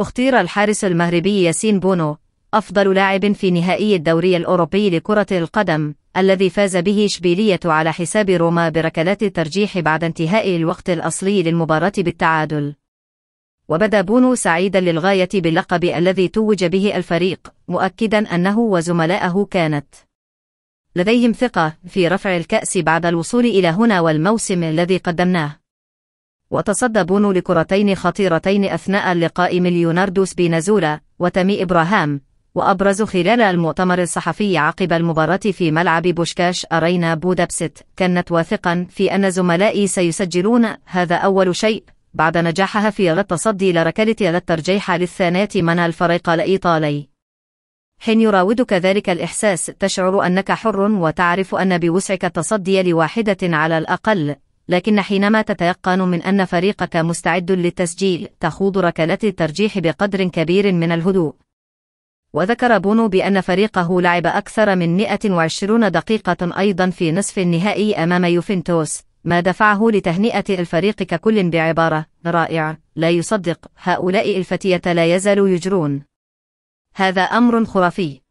اختير الحارس المغربي ياسين بونو أفضل لاعب في نهائي الدوري الأوروبي لكرة القدم الذي فاز به إشبيلية على حساب روما بركلات الترجيح بعد انتهاء الوقت الأصلي للمباراة بالتعادل وبدا بونو سعيدا للغاية باللقب الذي توج به الفريق مؤكدا أنه وزملائه كانت لديهم ثقة في رفع الكأس بعد الوصول إلى هنا والموسم الذي قدمناه وتصدى بونو لكرتين خطيرتين أثناء اللقاء مليوناردو سبينازولا وتمي إبراهام وأبرز خلال المؤتمر الصحفي عقب المباراة في ملعب بوشكاش أرينا بودابست كانت واثقا في أن زملائي سيسجلون هذا أول شيء بعد نجاحها في التصدي لركلة الترجيح للثانية من الفريق الإيطالي حين يراودك ذلك الإحساس تشعر أنك حر وتعرف أن بوسعك التصدي لواحدة على الأقل لكن حينما تتيقن من أن فريقك مستعد للتسجيل تخوض ركلات الترجيح بقدر كبير من الهدوء وذكر بونو بأن فريقه لعب أكثر من 120 دقيقة أيضا في نصف النهائي أمام يوفنتوس ما دفعه لتهنئة الفريق ككل بعبارة رائع لا يصدق هؤلاء الفتية لا يزالوا يجرون هذا أمر خرافي